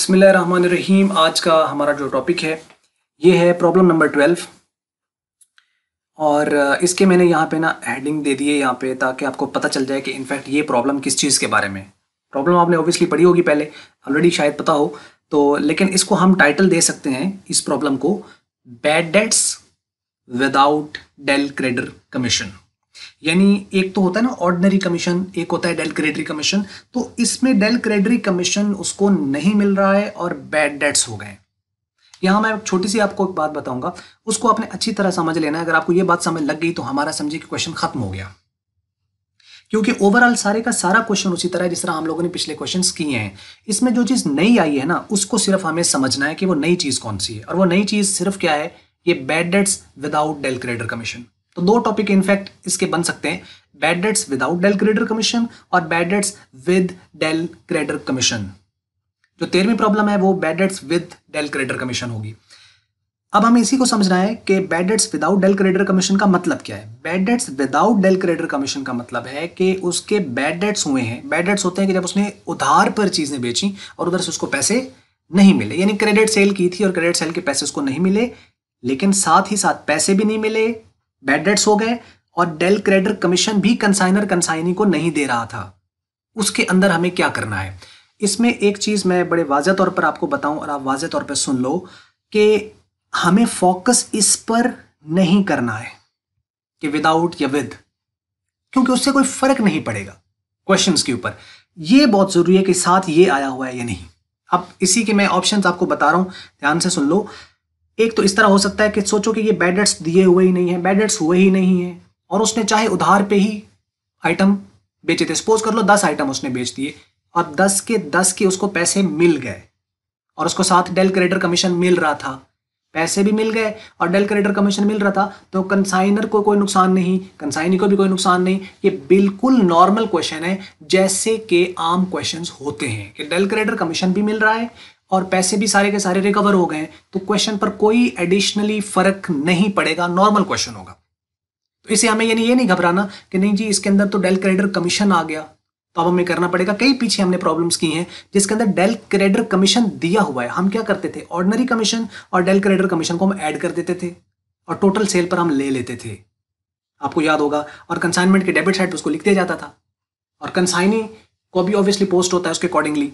बसमीम आज का हमारा जो टॉपिक है ये है प्रॉब्लम नंबर ट्वेल्व और इसके मैंने यहाँ पे ना हेडिंग दे दिए यहाँ पे ताकि आपको पता चल जाए कि इनफैक्ट ये प्रॉब्लम किस चीज़ के बारे में प्रॉब्लम आपने ऑब्वियसली पढ़ी होगी पहले ऑलरेडी शायद पता हो तो लेकिन इसको हम टाइटल दे सकते हैं इस प्रॉब्लम को bad debts without del credere commission यानी एक तो होता है ना ऑर्डनरी कमीशन एक होता है डेल क्रेडरी कमीशन तो इसमें डेल क्रेडरी कमीशन उसको नहीं मिल रहा है और बैड डेट्स हो गए यहां मैं छोटी सी आपको एक बात बताऊंगा उसको आपने अच्छी तरह समझ लेना है अगर आपको यह बात समझ लग गई तो हमारा समझिए कि क्वेश्चन खत्म हो गया क्योंकि ओवरऑल सारे का सारा क्वेश्चन उसी तरह है जिस तरह हम लोगों ने पिछले क्वेश्चन किए हैं इसमें जो चीज़ नई आई है ना उसको सिर्फ हमें समझना है कि वो नई चीज़ कौन सी है और वो नई चीज़ सिर्फ क्या है ये bad debts without del credere commission तो दो टॉपिक इनफैक्ट इसके बन सकते हैं bad debts without del creditor commission और bad debts with del creditor commission जो तेरहवीं प्रॉब्लम है वो bad debts with del creditor commission होगी अब हमें इसी को समझना है कि bad debts without del creditor commission का मतलब क्या है bad debts without del creditor commission का मतलब है कि उसके बैड डेट्स हुए हैं बैड डेट्स होते हैं कि जब उसने उधार पर चीज़ें बेची और उधर से उसको पैसे नहीं मिले यानी क्रेडिट सेल की थी और क्रेडिट सेल के पैसे उसको नहीं मिले लेकिन साथ ही साथ पैसे भी नहीं मिले बैड डेट्स हो गए और डेल क्रेडर कमीशन भी कंसाइनर कंसाइनी को नहीं दे रहा था उसके अंदर हमें क्या करना है इसमें एक चीज़ मैं बड़े वाजह तौर पर आपको बताऊं और आप वाजह तौर पर सुन लो कि हमें फोकस इस पर नहीं करना है कि विदाउट या विद क्योंकि उससे कोई फर्क नहीं पड़ेगा क्वेश्चन के ऊपर ये बहुत ज़रूरी है कि साथ ये आया हुआ है या नहीं अब इसी के मैं ऑप्शंस आपको बता रहा हूं ध्यान से सुन लो एक तो इस तरह हो सकता है कि सोचो कि ये बैडेट्स दिए हुए ही नहीं है बैडेट्स हुए ही नहीं है और उसने चाहे उधार पे ही आइटम बेचे थे सपोज कर लो दस आइटम उसने बेच दिए और दस के दस के उसको पैसे मिल गए और उसको साथ डेल क्रेडिटर कमीशन मिल रहा था पैसे भी मिल गए और डेल क्रेडिटर कमीशन मिल रहा था तो कंसाइनर को कोई नुकसान नहीं कंसाइनी को भी कोई नुकसान नहीं ये बिल्कुल नॉर्मल क्वेश्चन है जैसे कि आम क्वेश्चन होते हैं कि डेल क्रेडिटर कमीशन भी मिल रहा है और पैसे भी सारे के सारे रिकवर हो गए तो क्वेश्चन पर कोई एडिशनली फर्क नहीं पड़ेगा नॉर्मल क्वेश्चन होगा तो इसे हमें यानी ये नहीं घबराना कि नहीं जी इसके अंदर तो डेल क्रेडर कमीशन आ गया तो अब हमें करना पड़ेगा कई पीछे हमने प्रॉब्लम्स की हैं जिसके अंदर डेल क्रेडर कमीशन दिया हुआ है हम क्या करते थे ऑर्डनरी कमीशन और डेल क्रेडर कमीशन को हम ऐड कर देते थे और टोटल सेल पर हम ले लेते थे आपको याद होगा और कंसाइनमेंट के डेबिट साइड पर उसको लिख दिया जाता था और कंसाइनी को भी ऑब्वियसली पोस्ट होता है उसके अकॉर्डिंगली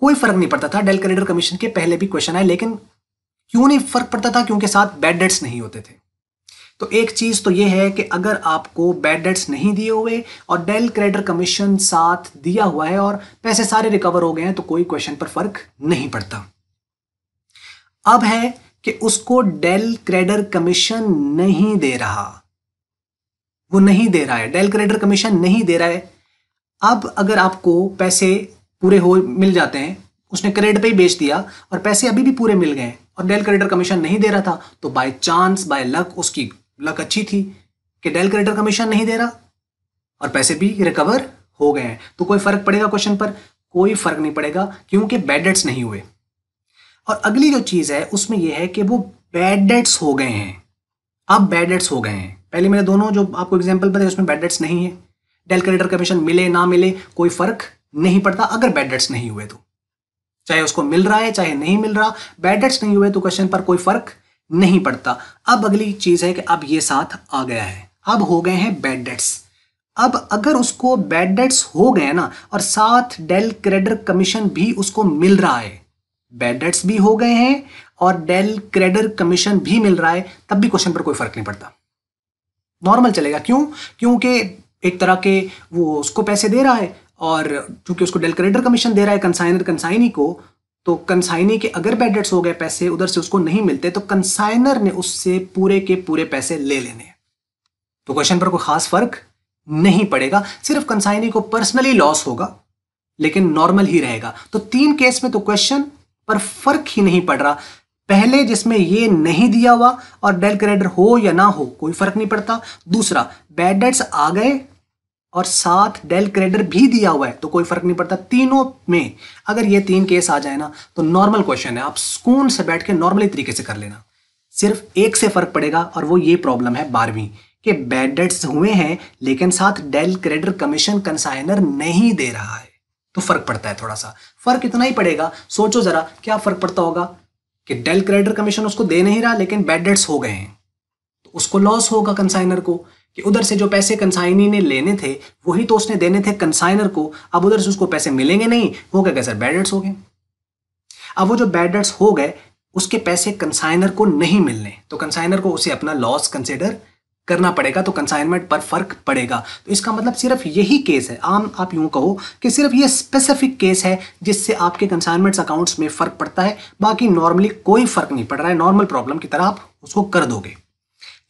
कोई फर्क नहीं पड़ता था डेल करेडर कमीशन के पहले भी क्वेश्चन आए लेकिन क्यों नहीं फर्क पड़ता था क्योंकि साथ बैड डेट्स नहीं होते थे तो एक चीज तो यह है कि अगर आपको बैड डेट्स नहीं दिए हुए और डेल क्रेडर कमीशन साथ दिया हुआ है और पैसे सारे रिकवर हो गए हैं तो कोई क्वेश्चन पर फर्क नहीं पड़ता अब है कि उसको डेल क्रेडर कमीशन नहीं दे रहा वो नहीं दे रहा है डेल क्रेडर कमीशन नहीं दे रहा है अब अगर आपको पैसे पूरे हो मिल जाते हैं उसने क्रेडिट पे ही बेच दिया और पैसे अभी भी पूरे मिल गए और डेल क्रेडिटर कमीशन नहीं दे रहा था तो बाय चांस बाय लक उसकी लक अच्छी थी कि डेल क्रेडिटर कमीशन नहीं दे रहा और पैसे भी रिकवर हो गए हैं तो कोई फर्क पड़ेगा क्वेश्चन पर कोई फर्क नहीं पड़ेगा क्योंकि बैड डेट्स नहीं हुए और अगली जो चीज़ है उसमें यह है कि वो बैड डेट्स हो गए हैं अब बैड डेट्स हो गए हैं पहले मैंने दोनों जो आपको एग्जाम्पल बताया उसमें बैड डेट्स नहीं है डेल क्रेडिटर कमीशन मिले ना मिले कोई फर्क नहीं पड़ता अगर बैड डेट्स नहीं हुए तो चाहे उसको मिल रहा है चाहे नहीं मिल रहा बैड डेट्स नहीं हुए तो क्वेश्चन पर कोई फर्क नहीं पड़ता अब अगली चीज है कि अब ये साथ आ गया है अब हो गए हैं बैड डेट्स अब अगर उसको बैड डेट्स हो गए ना और साथ डेल क्रेडर कमीशन भी उसको मिल रहा है बैड डेट्स भी हो गए हैं और डेल क्रेडर कमीशन भी मिल रहा है तब भी क्वेश्चन पर कोई फर्क नहीं पड़ता नॉर्मल चलेगा क्यों क्योंकि एक तरह के वो उसको पैसे दे रहा है और चूंकि उसको डेल करेडर कमीशन दे रहा है कंसाइनर कंसाइनी को तो कंसाइनी के अगर बैड डेट्स हो गए पैसे उधर से उसको नहीं मिलते तो कंसाइनर ने उससे पूरे के पूरे पैसे ले लेने तो क्वेश्चन पर कोई खास फर्क नहीं पड़ेगा सिर्फ कंसाइनी को पर्सनली लॉस होगा लेकिन नॉर्मल ही रहेगा तो तीन केस में तो क्वेश्चन पर फर्क ही नहीं पड़ रहा पहले जिसमें ये नहीं दिया हुआ और डेल क्रेडर हो या ना हो कोई फर्क नहीं पड़ता दूसरा बैड डेट्स आ गए और साथ डेल क्रेडर भी दिया हुआ है तो कोई फर्क नहीं पड़ता तीनों में अगर ये तीन केस आ जाए ना तो नॉर्मल क्वेश्चन है आप सुकून से बैठ के नॉर्मली तरीके से कर लेना सिर्फ एक से फर्क पड़ेगा और वो ये प्रॉब्लम है बारहवीं के बैड डेट्स हुए हैं लेकिन साथ डेल क्रेडर कमीशन कंसाइनर नहीं दे रहा है तो फर्क पड़ता है थोड़ा सा फर्क इतना ही पड़ेगा सोचो जरा क्या फर्क पड़ता होगा कि डेल क्रेडर कमीशन उसको दे नहीं रहा लेकिन बैड डेट्स हो गए हैं तो उसको लॉस होगा कंसाइनर को कि उधर से जो पैसे कंसाइनी ने लेने थे वही तो उसने देने थे कंसाइनर को अब उधर से उसको पैसे मिलेंगे नहीं वो क्या सर बैड डेट्स हो गए अब वो जो बैड डेट्स हो गए उसके पैसे कंसाइनर को नहीं मिलने तो कंसाइनर को उसे अपना लॉस कंसिडर करना पड़ेगा तो कंसाइनमेंट पर फर्क पड़ेगा तो इसका मतलब सिर्फ यही केस है आम आप यूं कहो कि सिर्फ ये स्पेसिफिक केस है जिससे आपके कंसाइनमेंट्स अकाउंट्स में फर्क पड़ता है बाकी नॉर्मली कोई फर्क नहीं पड़ रहा है नॉर्मल प्रॉब्लम की तरह आप उसको कर दोगे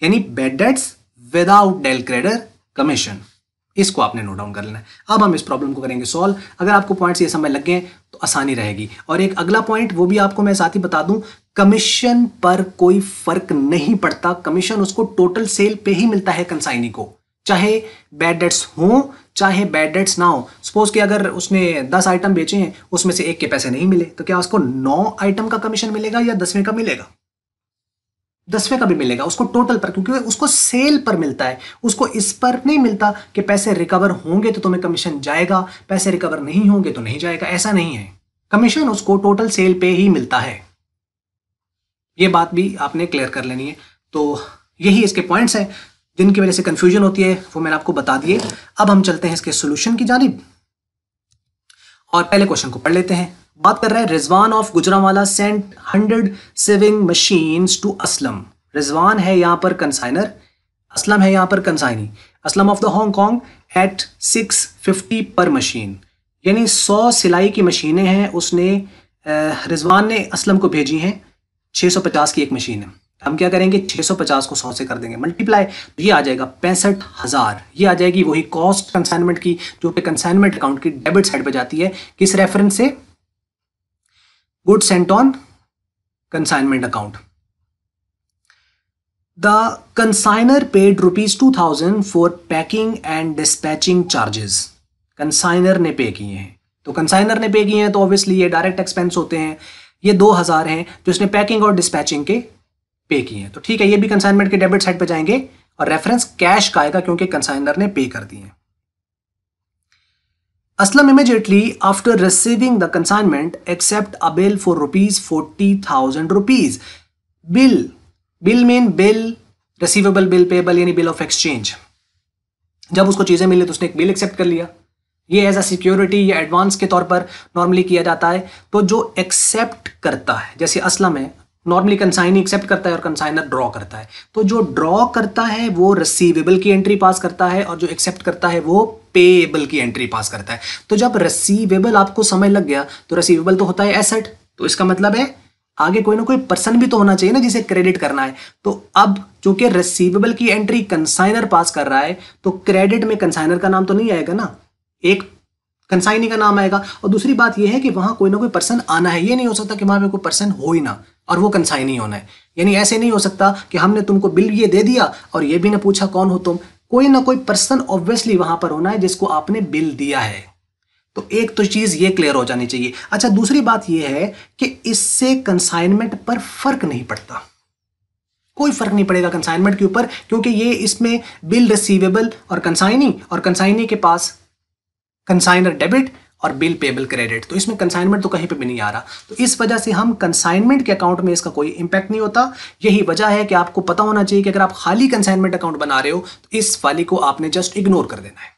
यानी bad debts without del credere commission इसको आपने नोट डाउन कर लेना है अब हम इस प्रॉब्लम को करेंगे सॉल्व अगर आपको पॉइंट्स ये समय लग गए तो आसानी रहेगी और एक अगला पॉइंट वो भी आपको मैं साथ ही बता दूं कमीशन पर कोई फर्क नहीं पड़ता कमीशन उसको टोटल सेल पे ही मिलता है कंसाइनी को चाहे बैड डेट्स हो चाहे बैड डेट्स ना हो सपोज कि अगर उसने दस आइटम बेचे हैं उसमें से एक के पैसे नहीं मिले तो क्या उसको नौ आइटम का कमीशन मिलेगा या दसवें का मिलेगा दसवें का भी मिलेगा उसको टोटल पर क्योंकि उसको सेल पर मिलता है उसको इस पर नहीं मिलता कि पैसे रिकवर होंगे तो तुम्हें कमीशन जाएगा पैसे रिकवर नहीं होंगे तो नहीं जाएगा ऐसा नहीं है कमीशन उसको टोटल सेल पे ही मिलता है ये बात भी आपने क्लियर कर लेनी है तो यही इसके पॉइंट्स हैं जिनकी वजह से कन्फ्यूजन होती है वो मैंने आपको बता दिए अब हम चलते हैं इसके सोल्यूशन की जानब और पहले क्वेश्चन को पढ़ लेते हैं बात कर रहे हैं Rizwan of Gujranwala sent hundred sewing machines to Aslam Rizwan है यहाँ पर कंसाइनर असलम है यहाँ पर consignee Aslam of the Hong Kong at six fifty पर मशीन यानी सौ सिलाई की मशीनें हैं उसने रिजवान ने असलम को भेजी हैं सौ पचास की एक मशीन है हम क्या करेंगे छः सौ पचास को सौ से कर देंगे मल्टीप्लाई तो ये आ जाएगा पैंसठ हज़ार ये आ जाएगी वही कॉस्ट कंसाइनमेंट की जो कि कंसाइनमेंट अकाउंट की डेबिट साइड पर जाती है किस रेफरेंस से good sent on consignment account the consignor paid rupees two thousand for packing and dispatching charges consignor ने पे किए हैं तो कंसाइनर ने पे किए हैं तो ऑब्वियसली ये डायरेक्ट एक्सपेंस होते हैं ये दो हज़ार हैं जो इसने पैकिंग और डिस्पैचिंग के पे किए हैं तो ठीक है ये भी कंसाइनमेंट के डेबिट साइड पे जाएंगे और रेफरेंस कैश का आएगा क्योंकि कंसाइनर ने पे कर दिए हैं Aslam immediately after receiving the consignment accept a bill for rupees 40,000 rupees. Bill, bill mean bill, receivable bill, payable यानी bill of exchange. जब उसको चीज़ें मिली तो उसने एक बिल एक्सेप्ट कर लिया ये एज अ सिक्योरिटी या एडवांस के तौर पर नॉर्मली किया जाता है तो जो एक्सेप्ट करता है जैसे असलम है नॉर्मली कंसाइनी एक्सेप्ट करता है और कंसाइनर ड्रॉ करता है तो जो ड्रॉ करता है वो रिसीवेबल की एंट्री पास करता है और जो एक्सेप्ट करता है वो पेएबल की एंट्री पास करता है तो जब रिसीवेबल आपको समय लग गया तो रिसीवेबल तो होता है एसेट तो इसका मतलब है आगे कोई ना कोई पर्सन भी तो होना चाहिए ना जिसे क्रेडिट करना है तो अब चूंकि रिसीवेबल की एंट्री कंसाइनर पास कर रहा है तो क्रेडिट में कंसाइनर का नाम तो नहीं आएगा ना एक कंसाइनी का नाम आएगा और दूसरी बात यह है कि वहां कोई ना कोई पर्सन आना है ये नहीं हो सकता कि वहां पर कोई पर्सन हो ही ना और वो कंसाइन ही होना है यानी ऐसे नहीं हो सकता कि हमने तुमको बिल ये दे दिया और ये भी ना पूछा कौन हो तुम कोई ना कोई पर्सन ऑब्वियसली वहां पर होना है जिसको आपने बिल दिया है तो एक तो चीज ये क्लियर हो जानी चाहिए अच्छा दूसरी बात यह है कि इससे कंसाइनमेंट पर फर्क नहीं पड़ता कोई फर्क नहीं पड़ेगा कंसाइनमेंट के ऊपर क्योंकि ये इसमें बिल रिसीवेबल और कंसाइनी और कंसाइनी के पास कंसाइनर डेबिट और बिल पेबल क्रेडिट तो इसमें कंसाइनमेंट तो कहीं पे भी नहीं आ रहा तो इस वजह से हम कंसाइनमेंट के अकाउंट में इसका कोई इंपैक्ट नहीं होता यही वजह है कि आपको पता होना चाहिए कि अगर आप खाली कंसाइनमेंट अकाउंट बना रहे हो तो इस वाली को आपने जस्ट इग्नोर कर देना है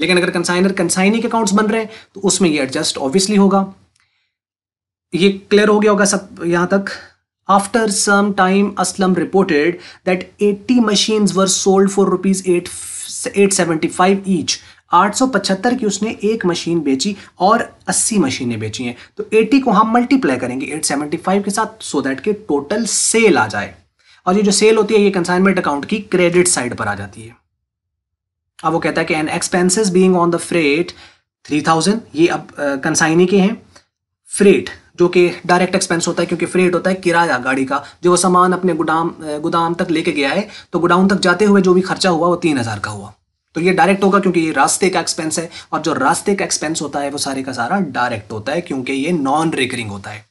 लेकिन अगर कंसाइनर कंसाइनिंग के अकाउंट्स बन रहे हैं तो उसमें ये एडजस्ट ऑब्वियसली होगा ये क्लियर हो गया होगा सब यहां तक After some time, Aslam reported that 80 machines were sold for at 8, 875 each 875 की उसने एक मशीन बेची और 80 मशीनें बेची हैं तो 80 को हम मल्टीप्लाई करेंगे 875 के साथ सो दैट के टोटल सेल आ जाए और ये जो सेल होती है ये कंसाइनमेंट अकाउंट की क्रेडिट साइड पर आ जाती है अब वो कहता है कि an expenses being on the freight 3000 ये अब कंसाइनी के हैं फ्रेट जो कि डायरेक्ट एक्सपेंस होता है क्योंकि फ्रेट होता है किराया गाड़ी का जो वो सामान अपने गोदाम गोदाम तक लेके गया है तो गोडाउन तक जाते हुए जो भी खर्चा हुआ वो तीन हज़ार का हुआ तो ये डायरेक्ट होगा क्योंकि ये रास्ते का एक्सपेंस है और जो रास्ते का एक्सपेंस होता है वो सारे का सारा डायरेक्ट होता है क्योंकि ये नॉन रिकरिंग होता है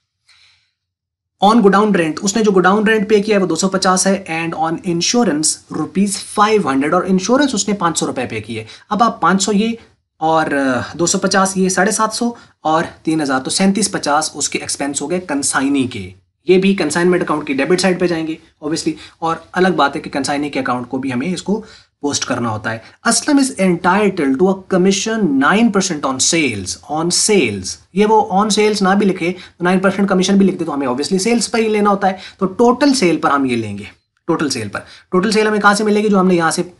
ऑन गोडाउन रेंट उसने जो गोडाउन रेंट पे किया है वो 250 है and on insurance rupees five और इंश्योरेंस उसने पांच सौ पे किए अब आप पांच ये और 250 ये साढ़े सात सौ और हजार तो सैंतीस पचास उसके एक्सपेंस हो गए कंसाइनी के ये भी कंसाइनमेंट अकाउंट की डेबिट साइड पे जाएंगे ऑब्वियसली और अलग बात है कि कंसाइनी के अकाउंट को भी हमें इसको पोस्ट करना होता है Aslam is entitle to a commission nine percent on sales on sales ये वो ऑन सेल्स ना भी लिखे तो नाइन परसेंट कमीशन भी लिखते तो हमें ऑब्वियसली सेल्स पर ही लेना होता है तो टोटल सेल पर हम ये लेंगे टोटल सेल पर टोटल सेल हमें कहाँ से मिलेगी जो हमने यहाँ से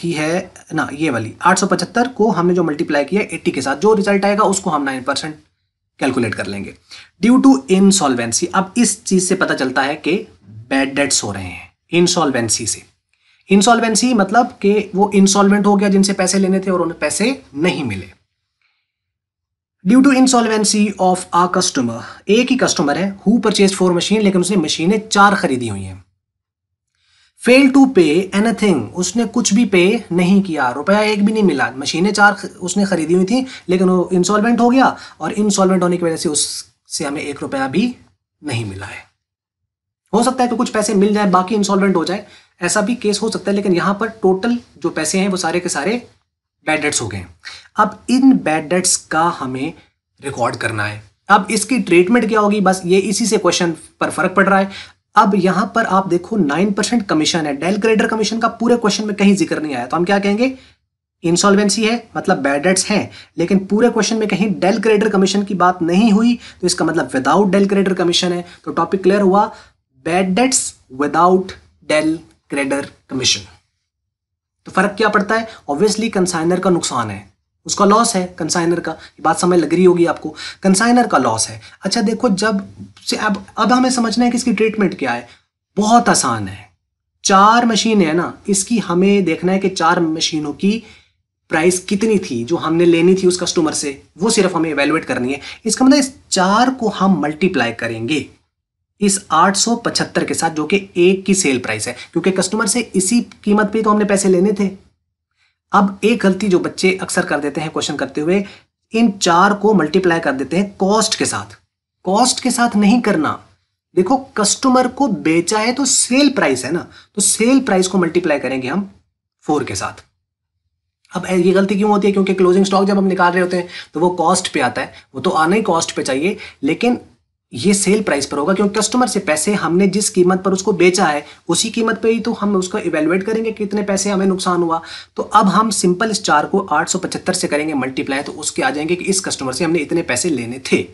की है ना ये वाली आठ को हमने जो मल्टीप्लाई किया एट्टी के साथ जो रिजल्ट आएगा उसको हम नाइन परसेंट कैलकुलेट कर लेंगे ड्यू टू इनसॉल्वेंसी अब इस चीज़ से पता चलता है कि बैड डेट्स हो रहे हैं इनसॉल्वेंसी से इंसॉल्वेंसी मतलब कि वो इंसॉल्वेंट हो गया जिनसे पैसे लेने थे और उन्हें पैसे नहीं मिले due to insolvency of a customer एक ही कस्टमर है हु परचेज फोर मशीन लेकिन उसने मशीनें चार खरीदी हुई हैं फेल टू पे एनीथिंग उसने कुछ भी पे नहीं किया रुपया एक भी नहीं मिला मशीनें चार उसने खरीदी हुई थी लेकिन वो इंसॉल्वेंट हो गया और इंसॉल्वेंट होने की वजह से उससे हमें एक रुपया भी नहीं मिला है हो सकता है कि कुछ पैसे मिल जाए बाकी इंसॉल्वेंट हो जाए ऐसा भी केस हो सकता है लेकिन यहां पर टोटल जो पैसे हैं वो सारे के सारे बैड डेट्स हो गए अब इन बैड डेट्स का हमें रिकॉर्ड करना है अब इसकी ट्रीटमेंट क्या होगी बस ये इसी से क्वेश्चन पर फर्क पड़ रहा है अब यहां पर आप देखो नाइन परसेंट कमीशन है डेल क्रेडर कमीशन का पूरे क्वेश्चन में कहीं जिक्र नहीं आया तो हम क्या कहेंगे इंसॉल्वेंसी है मतलब बैड डेट्स हैं लेकिन पूरे क्वेश्चन में कहीं डेल क्रेडर कमीशन की बात नहीं हुई तो इसका मतलब विदाउट डेल क्रेडर कमीशन है तो टॉपिक क्लियर हुआ bad debts without del credere commission तो फर्क क्या पड़ता है ऑब्वियसली कंसाइनर का नुकसान है उसका लॉस है कंसाइनर का ये बात समय लग रही होगी आपको कंसाइनर का लॉस है अच्छा देखो जब से अब अब हमें समझना है कि इसकी ट्रीटमेंट क्या है बहुत आसान है चार मशीन है ना इसकी हमें देखना है कि चार मशीनों की प्राइस कितनी थी जो हमने लेनी थी उस कस्टमर से वो सिर्फ हमें एवेलुएट करनी है इसका मतलब इस चार को हम मल्टीप्लाई करेंगे इस 875 के साथ जो कि एक की सेल प्राइस है क्योंकि कस्टमर से इसी कीमत पे तो हमने पैसे लेने थे अब एक गलती जो बच्चे अक्सर कर देते हैं क्वेश्चन करते हुए इन चार को मल्टीप्लाई कर देते हैं कॉस्ट के साथ कॉस्ट के साथ नहीं करना देखो कस्टमर को बेचा है तो सेल प्राइस है ना तो सेल प्राइस को मल्टीप्लाई करेंगे हम फोर के साथ अब ये गलती क्यों होती है क्योंकि क्लोजिंग स्टॉक जब हम निकाल रहे होते हैं तो वो कॉस्ट पे आता है वो तो आना ही कॉस्ट पे चाहिए लेकिन ये सेल प्राइस पर होगा क्योंकि कस्टमर से पैसे हमने जिस कीमत पर उसको बेचा है उसी कीमत पर ही तो हम उसको इवेलुएट करेंगे कितने पैसे हमें नुकसान हुआ तो अब हम सिंपल इस चार को 875 से करेंगे मल्टीप्लाई तो उसके आ जाएंगे कि इस कस्टमर से हमने इतने पैसे लेने थे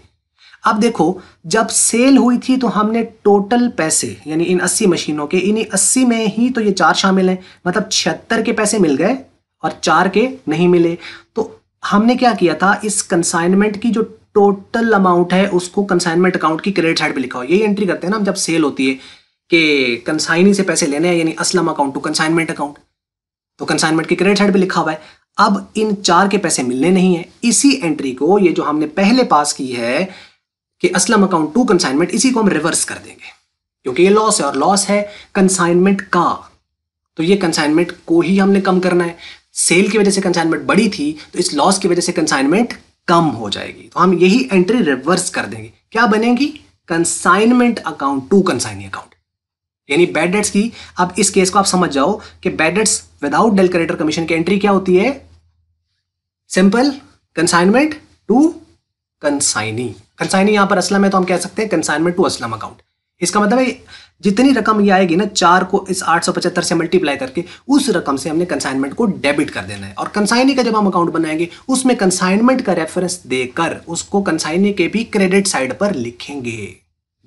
अब देखो जब सेल हुई थी तो हमने टोटल पैसे यानी इन अस्सी मशीनों के इन अस्सी में ही तो ये चार शामिल हैं मतलब छिहत्तर के पैसे मिल गए और चार के नहीं मिले तो हमने क्या किया था इस कंसाइनमेंट की जो टोटल अमाउंट है उसको कंसाइनमेंट अकाउंट की क्रेडिट साइड पे लिखा हो यही एंट्री करते हैं ना हम जब सेल होती है कि कंसाइनी से पैसे लेने हैं यानी Aslam account to consignment account तो कंसाइनमेंट की क्रेडिट साइड पे लिखा हुआ है अब इन चार के पैसे मिलने नहीं है इसी एंट्री को ये जो हमने पहले पास की है कि असलम अकाउंट टू कंसाइनमेंट इसी को हम रिवर्स कर देंगे क्योंकि ये लॉस है और लॉस है कंसाइनमेंट का तो ये कंसाइनमेंट को ही हमने कम करना है सेल की वजह से कंसाइनमेंट बड़ी थी तो इस लॉस की वजह से कंसाइनमेंट कम हो जाएगी तो हम यही एंट्री रिवर्स कर देंगे क्या बनेगी consignment account to consignee account यानी बैड डेट्स की अब इस केस को आप समझ जाओ कि bad debts without del credere commission की एंट्री क्या होती है simple consignment to consignee consignee यहां पर असलम है तो हम कह सकते हैं कंसाइनमेंट टू असलम अकाउंट इसका मतलब है जितनी रकम ये आएगी ना चार को इस आठ सौ पचहत्तर से मल्टीप्लाई करके उस रकम से हमने कंसाइनमेंट को डेबिट कर देना है और कंसाइनी का जब हम अकाउंट बनाएंगे उसमें कंसाइनमेंट का रेफरेंस देकर उसको कंसाइनी के भी क्रेडिट साइड पर लिखेंगे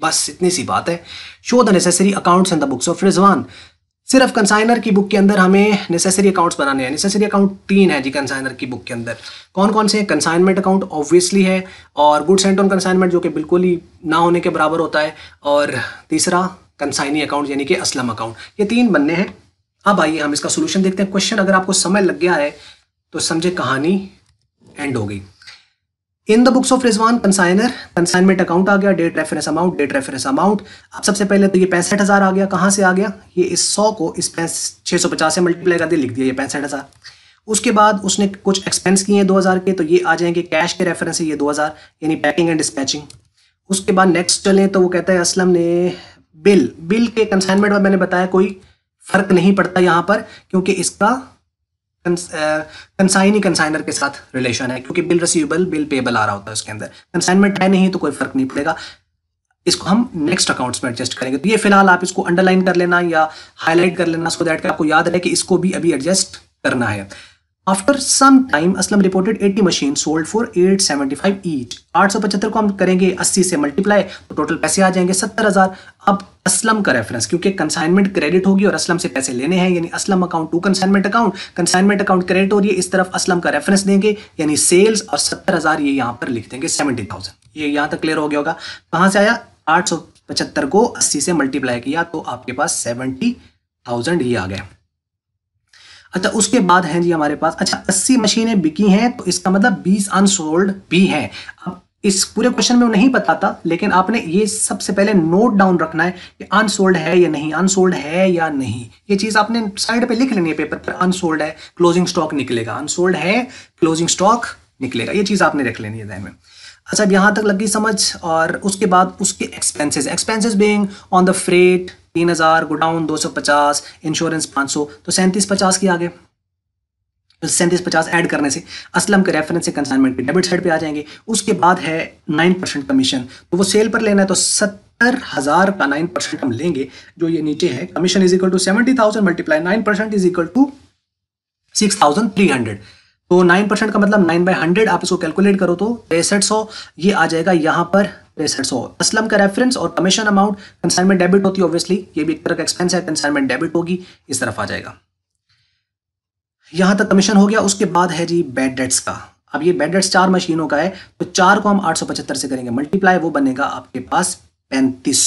बस इतनी सी बात है show the necessary accounts in the books of Rizwan सिर्फ कंसाइनर की बुक के अंदर हमें नेसेसरी अकाउंट्स बनाने हैं नेसेसरी अकाउंट तीन है जी कंसाइनर की बुक के अंदर कौन कौन से हैं कंसाइनमेंट अकाउंट ऑब्वियसली है और गुड्स एंड ऑन कंसाइनमेंट जो कि बिल्कुल ही ना होने के बराबर होता है और तीसरा कंसाइनी अकाउंट यानी कि असलम अकाउंट ये तीन बनने हैं अब आइए हम इसका सोल्यूशन देखते हैं क्वेश्चन अगर आपको समय लग गया है तो समझे कहानी एंड हो गई in the books of Rizwan consignor consignment account आ गया date reference amount date reference amount अब सबसे पहले तो ये पैंसठ हज़ार आ गया कहाँ से आ गया ये इस सौ को इस छः सौ पचास से मल्टीप्लाई करके लिख दिया ये पैंसठ हज़ार उसके बाद उसने कुछ एक्सपेंस किए हैं दो हज़ार के तो ये आ जाएंगे कैश के रेफरेंस है ये दो हज़ार यानी पैकिंग एंड डिस्पैचिंग उसके बाद नेक्स्ट चलें तो वो कहता है असलम ने बिल बिल के कंसाइनमेंट में मैंने बताया कोई फर्क नहीं पड़ता यहाँ पर क्योंकि इसका कंसाइन ही कंसाइनर के साथ रिलेशन है क्योंकि बिल रिसीवेबल बिल पेबल आ रहा होता है उसके अंदर कंसाइनमेंट है नहीं तो कोई फर्क नहीं पड़ेगा इसको हम नेक्स्ट अकाउंट्स में एडजस्ट करेंगे तो ये फिलहाल आप इसको अंडरलाइन कर लेना या हाईलाइट कर लेना सो दैट आपको याद रहे कि इसको भी अभी एडजस्ट करना है after some time Aslam reported 80 machine sold for 875 सौ पचहत्तर को हम करेंगे 80 से मल्टीप्लाई तो टोटल पैसे आ जाएंगे 70000 अब असलम का रेफरेंस क्योंकि कंसाइनमेंट क्रेडिट होगी और असलम से पैसे लेने हैं यानी Aslam account to consignment account consignment account credit हो रही है इस तरफ असलम का रेफरेंस देंगे यानी सेल्स और सत्तर हजार ये यहाँ पर लिख देंगे सेवेंटी थाउजेंड ये यहाँ तक क्लियर हो गया होगा कहाँ से आया आठ सौ पचहत्तर को अस्सी से मल्टीप्लाई किया तो आपके पास सेवेंटी थाउजेंड ये आ गया अच्छा उसके बाद है जी हमारे पास अच्छा अस्सी मशीनें बिकी हैं तो इसका मतलब बीस अनसोल्ड भी हैं अब इस पूरे क्वेश्चन में नहीं पता था लेकिन आपने ये सबसे पहले नोट डाउन रखना है कि अनसोल्ड है या नहीं अनसोल्ड है या नहीं ये चीज आपने साइड पे लिख लेनी है पेपर पर अनसोल्ड है क्लोजिंग स्टॉक निकलेगा अनसोल्ड है क्लोजिंग स्टॉक निकलेगा ये चीज आपने रख लेनी है ध्यान में अच्छा यहाँ तक लगी समझ और उसके बाद उसके expenses expenses being on the freight तीन हज़ार गोडाउन दो सौ पचास इंश्योरेंस पाँच सौ तो सैंतीस पचास की आगे तो सैंतीस पचास ऐड करने से असलम के रेफरेंस से कंसाइनमेंट के डेबिट साइड पे आ जाएंगे उसके बाद है नाइन परसेंट कमीशन तो वो सेल पर लेना है तो सत्तर हज़ार का नाइन परसेंट हम लेंगे जो ये नीचे है commission is equal to seventy thousand multiply nine percent is equal to six thousand three hundred तो नाइन परसेंट का मतलब नाइन बाई हंड्रेड आप इसको कैलकुलेट करो तो तिरसठ सौ ये आ जाएगा यहाँ पर पेसेट्स हो असलम का रेफरेंस और कमीशन अमाउंट कंसाइनमेंट डेबिट होती है ऑब्वियसली ये भी एक तरह का एक्सपेंस है कंसाइनमेंट डेबिट होगी इस तरफ आ जाएगा यहाँ तक कमीशन हो गया उसके बाद है जी बैड डेट्स का अब ये बैड डेट्स चार मशीनों का है तो चार को हम आठ से करेंगे मल्टीप्लाई वो बनेगा आपके पास पैंतीस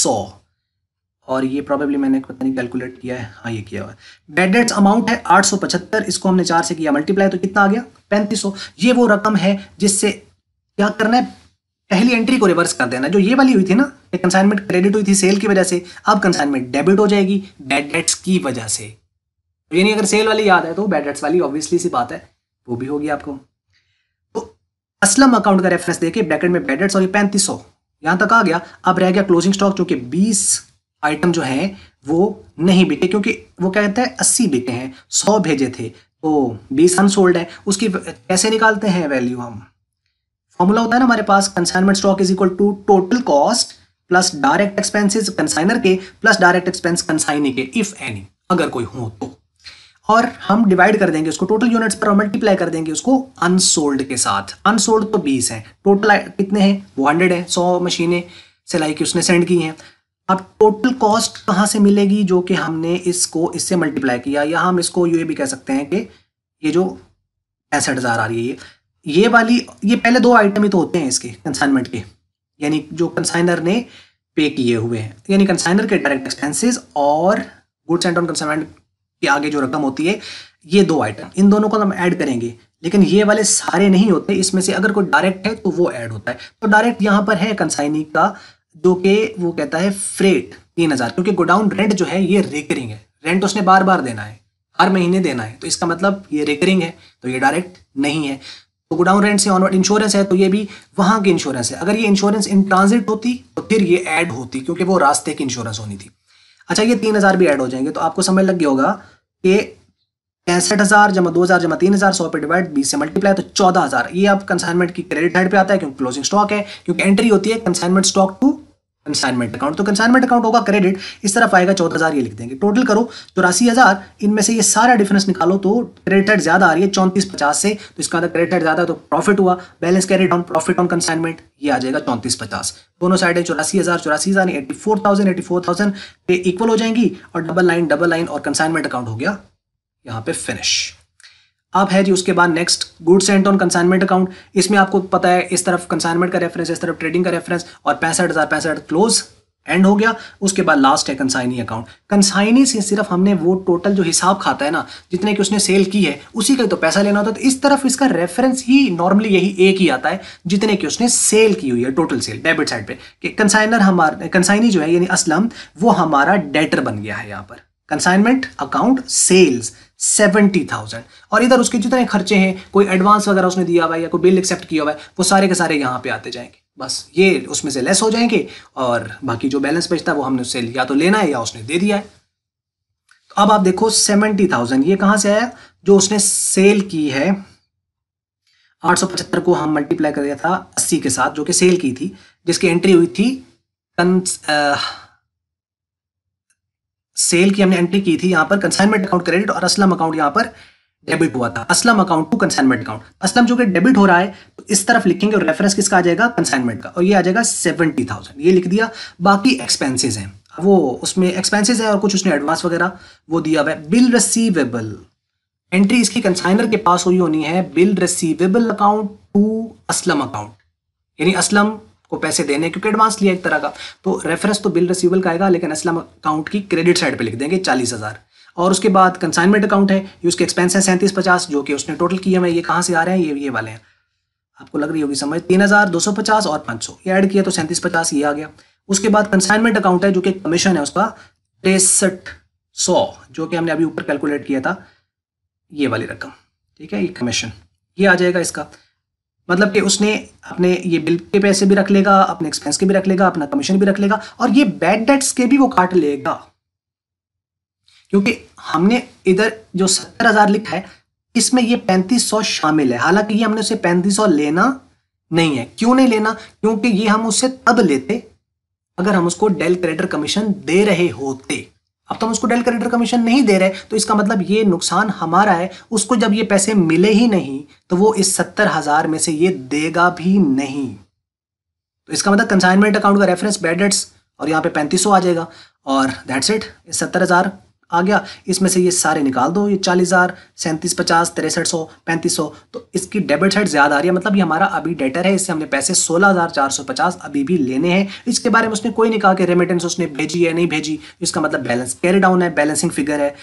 और ये प्रॉबेबली मैंने पता नहीं कैलकुलेट किया है हाँ ये किया हुआ बैड डेट्स अमाउंट है आठ इसको हमने चार से किया मल्टीप्लाई तो कितना आ गया पैंतीस ये वो रकम है जिससे क्या करना है पहली एंट्री को रिवर्स कर देना जो ये वाली हुई थी ना कंसाइनमेंट क्रेडिट हुई थी सेल की वजह से अब कंसाइनमेंट डेबिट हो जाएगी बैड डेट्स की वजह से तो यानी अगर सेल वाली याद है तो बैड डेट्स वाली ऑब्वियसली सी बात है वो भी होगी आपको तो असलम अकाउंट का रेफरेंस देखिए ब्रैकेट में बैडेट्स और ये पैंतीस सौ यहाँ तक आ गया अब रह गया क्लोजिंग स्टॉक जो कि बीस आइटम जो है वो नहीं बिके क्योंकि वो क्या कहता है अस्सी बिके हैं सौ भेजे थे तो बीस अनसोल्ड है उसकी कैसे निकालते हैं वैल्यू हम फॉर्मूला होता है ना हमारे पास consignment stock is equal to total cost plus direct expenses consignor के प्लस डायरेक्ट एक्सपेंस कंसाइनी के इफ एनी अगर कोई हो तो और हम डिवाइड कर देंगे उसको टोटल यूनिट्स पर मल्टीप्लाई कर देंगे उसको अनसोल्ड के साथ अनसोल्ड तो 20 है टोटल कितने हैं वो हंड्रेड है 100 मशीनें सिलाई की उसने सेंड की हैं अब टोटल कॉस्ट कहाँ से मिलेगी जो कि हमने इसको इससे मल्टीप्लाई किया या हम इसको ये भी कह सकते हैं कि ये जो पैंसठ हज़ार आ रही है ये ये वाली ये पहले दो आइटम ही तो होते हैं इसके कंसाइनमेंट के यानी जो कंसाइनर ने पे किए हुए हैं यानी कंसाइनर के डायरेक्ट एक्सपेंसेस और गुड्स एंड ऑन कंसाइनमेंट के आगे जो रकम होती है ये दो आइटम इन दोनों को हम ऐड करेंगे लेकिन ये वाले सारे नहीं होते इसमें से अगर कोई डायरेक्ट है तो वो ऐड होता है तो डायरेक्ट यहाँ पर है कंसाइनिंग का जो कि वो कहता है फ्रेट तीन हज़ार क्योंकि गोडाउन रेंट जो है ये रिकरिंग है रेंट उसने बार बार देना है हर महीने देना है तो इसका मतलब ये रिकरिंग है तो ये डायरेक्ट नहीं है तो गोडाउन रेंट से ऑनवर्ड इंश्योरेंस है तो ये भी वहां की इंश्योरेंस है अगर ये इंश्योरेंस इन ट्रांजिट होती तो फिर ये ऐड होती क्योंकि वो रास्ते की इंश्योरेंस होनी थी अच्छा ये तीन हज़ार भी ऐड हो जाएंगे तो आपको समझ लग गया होगा कि पैंसठ हज़ार जमा दो हज़ार जमा तीन हज़ार सौ पे डिवाइड बीस से मल्टीप्लाई तो चौदह हज़ार ये आप कंसाइनमेंट की क्रेडिट हाइड पे आता है क्योंकि क्लोजिंग स्टॉक है क्योंकि एंट्री होती है consignment stock to consignment account तो कंसाइनमेंट अकाउंट होगा क्रेडिट इस तरफ आएगा चौदह हज़ार ये लिख देंगे टोटल करो चौरासी तो हज़ार इनमें से ये सारा डिफरेंस निकालो तो क्रेडिट ज़्यादा आ रही है चौंतीस पचास से तो इसका अंदर क्रेडिट ज़्यादा तो प्रॉफिट हुआ balance carry down profit on consignment ये आ जाएगा चौंतीस पचास दोनों साइडें चौरासी हज़ार चौरासी हज़ार eighty four thousand eighty four thousand पे इक्वल हो जाएंगी और डबल लाइन डबल लाइन और कंसाइनमेंट अकाउंट हो गया यहाँ पे फिनिश अब है जी उसके बाद next goods sent on consignment account इसमें आपको पता है इस तरफ कंसाइनमेंट का रेफरेंस इस तरफ ट्रेडिंग का रेफरेंस और पैंसठ हज़ार पैंसठ क्लोज एंड हो गया उसके बाद लास्ट है कंसाइनी अकाउंट कंसाइनी से सिर्फ हमने वो टोटल जो हिसाब खाता है ना जितने की उसने सेल की है उसी का तो पैसा लेना होता है तो इस तरफ इसका रेफरेंस ही नॉर्मली यही एक ही आता है जितने की उसने सेल की हुई है टोटल सेल डेबिट साइड पे कि कंसाइनर हमारा कंसाइनी जो है यानी असलम वो हमारा डेटर बन गया है यहाँ पर consignment account sales seventy thousand और इधर उसके जितने खर्चे हैं कोई एडवांस वगैरह उसने दिया हुआ है या कोई बिल एक्सेप्ट किया हुआ है वो सारे के सारे यहाँ पे आते जाएंगे बस ये उसमें से लेस हो जाएंगे और बाकी जो बैलेंस बचता है वो हमने उससे या तो लेना है या उसने दे दिया है तो अब आप देखो सेवेंटी थाउजेंड ये कहाँ से आया जो उसने सेल की है आठ को हम मल्टीप्लाई कर दिया था अस्सी के साथ जो कि सेल की थी जिसकी एंट्री हुई थी सेल की हमने एंट्री की थी यहाँ पर कंसाइनमेंट अकाउंट क्रेडिट और असलम अकाउंट यहाँ पर डेबिट हुआ था Aslam account to consignment account Aslam जो कि डेबिट हो रहा है तो इस तरफ लिखेंगे और रेफरेंस किसका आ जाएगा कंसाइनमेंट का और ये आ जाएगा सेवेंटी थाउजेंड ये लिख दिया बाकी एक्सपेंसेस हैं वो उसमें एक्सपेंसेस है और कुछ उसने एडवांस वगैरह वो दिया हुआ है बिल रिसीवेबल एंट्री इसकी कंसाइनर के पास हुई होनी है bill receivable account to Aslam account यानी असलम को पैसे देने क्योंकि एडवांस लिया एक तरह का तो रेफरेंस तो बिल रिसीवल का आएगा लेकिन असलम अकाउंट की क्रेडिट साइड पर लिख देंगे चालीस और उसके बाद कंसाइनमेंट अकाउंट है ये उसके एक्सपेंस है सैंतीस पचास जो कि उसने टोटल किए हैं ये कहाँ से आ रहे हैं ये ये वाले हैं आपको लग रही होगी समझ तीन हज़ार दो सौ पचास और पाँच सौ ये ऐड किया तो सैंतीस पचास ये आ गया उसके बाद कंसाइनमेंट अकाउंट है जो कि कमीशन है उसका तिरसठ सौ जो कि हमने अभी ऊपर कैलकुलेट किया था ये वाली रकम ठीक है ये कमीशन ये आ जाएगा इसका मतलब कि उसने अपने ये बिल के पैसे भी रख लेगा अपने एक्सपेंस के भी रख लेगा अपना कमीशन भी रख लेगा और ये बैड डेट्स के भी वो काट लेगा क्योंकि हमने इधर जो सत्तर हजार लिखा है इसमें ये पैंतीस सौ शामिल है हालांकि ये हमने उसे पैंतीस सौ लेना नहीं है क्यों नहीं लेना क्योंकि ये हम उससे तब लेते अगर हम उसको डेल क्रेडिटर कमीशन दे रहे होते अब तो हम उसको डेल क्रेडिटर कमीशन नहीं दे रहे तो इसका मतलब ये नुकसान हमारा है उसको जब ये पैसे मिले ही नहीं तो वो इस सत्तर हजार में से ये देगा भी नहीं तो इसका मतलब कंसाइनमेंट अकाउंट का रेफरेंस बेडेट्स और यहाँ पे पैंतीस आ जाएगा और दैट्स इट इस सत्तर हजार आ गया इसमें से ये सारे निकाल दो ये चालीस हज़ार सैंतीस पचास तिरसठ सौ पैंतीस सौ तो इसकी डेबिट साइड ज़्यादा आ रही है मतलब ये हमारा अभी डेटर है इससे हमने पैसे सोलह हज़ार चार सौ पचास अभी भी लेने हैं इसके बारे में उसने कोई नहीं कहा कि रेमिटेंस उसने भेजी है नहीं भेजी इसका मतलब बैलेंस कैरी डाउन है बैलेंसिंग फिगर है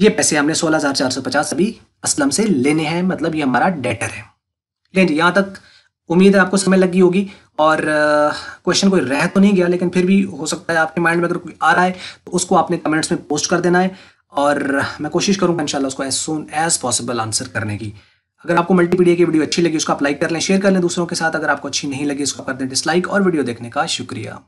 ये पैसे हमने सोलह हज़ार चार सौ पचास अभी असलम से लेने हैं मतलब ये हमारा डेटर है लेकिन यहाँ तक उम्मीद है आपको समय लगी होगी और क्वेश्चन कोई रह तो नहीं गया लेकिन फिर भी हो सकता है आपके माइंड में अगर कोई आ रहा है तो उसको आपने कमेंट्स में पोस्ट कर देना है और मैं कोशिश करूँगा इंशाल्लाह उसको as soon as possible answer करने की अगर आपको मल्टीपीडिया की वीडियो अच्छी लगी उसको आप लाइक कर लें शेयर कर लें दूसरों के साथ अगर आपको अच्छी नहीं लगी उसको कर दें डिसलाइक और वीडियो देखने का शुक्रिया